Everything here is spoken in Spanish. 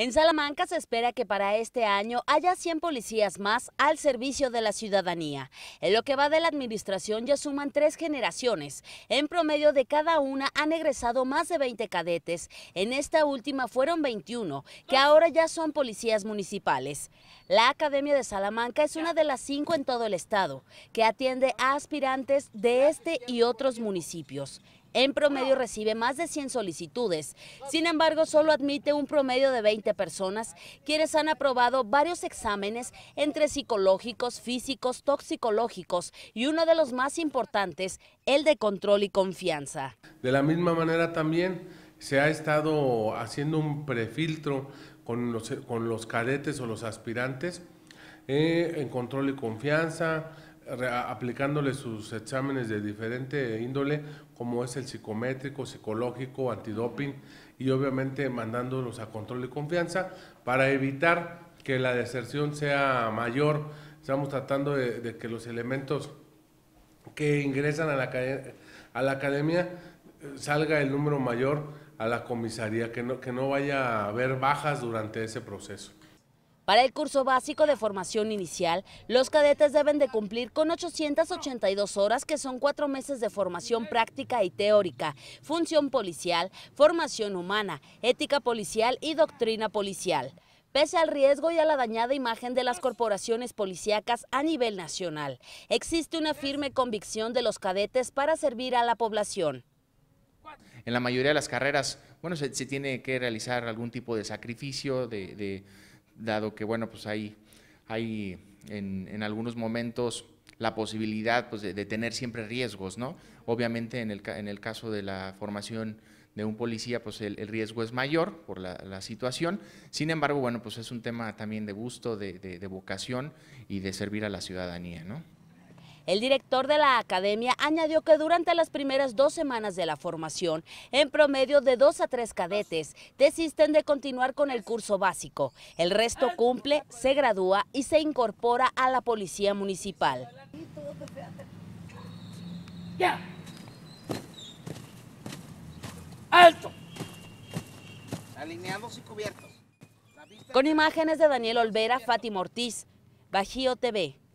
En Salamanca se espera que para este año haya 100 policías más al servicio de la ciudadanía. En lo que va de la administración ya suman tres generaciones. En promedio de cada una han egresado más de 20 cadetes. En esta última fueron 21, que ahora ya son policías municipales. La Academia de Salamanca es una de las cinco en todo el estado, que atiende a aspirantes de este y otros municipios. En promedio recibe más de 100 solicitudes. Sin embargo, solo admite un promedio de 20 personas, quienes han aprobado varios exámenes entre psicológicos, físicos, toxicológicos y uno de los más importantes, el de control y confianza. De la misma manera también se ha estado haciendo un prefiltro con los, caretes o los aspirantes eh, en control y confianza, aplicándole sus exámenes de diferente índole, como es el psicométrico, psicológico, antidoping y obviamente mandándolos a control y confianza para evitar que la deserción sea mayor. Estamos tratando de, que los elementos que ingresan a la, a la academia eh, salga el número mayor a la comisaría, que no, que no vaya a haber bajas durante ese proceso. Para el curso básico de formación inicial, los cadetes deben de cumplir con 882 horas, que son cuatro meses de formación práctica y teórica, función policial, formación humana, ética policial y doctrina policial pese al riesgo y a la dañada imagen de las corporaciones policíacas a nivel nacional. Existe una firme convicción de los cadetes para servir a la población. En la mayoría de las carreras, bueno, se, tiene que realizar algún tipo de sacrificio, de dado que, bueno, pues hay, hay en, algunos momentos la posibilidad pues, de, tener siempre riesgos, ¿no? Obviamente en el, en el caso de la formación de un policía, pues el, riesgo es mayor por la, situación. Sin embargo, bueno, pues es un tema también de gusto, de, de vocación y de servir a la ciudadanía, ¿no? El director de la academia añadió que durante las primeras dos semanas de la formación, en promedio de dos a tres cadetes desisten de continuar con el curso básico. El resto cumple, se gradúa y se incorpora a la policía municipal. Ya. Alto. Alineados y cubiertos. Con imágenes de Daniel Olvera, Fátima Ortiz, Bajío TV.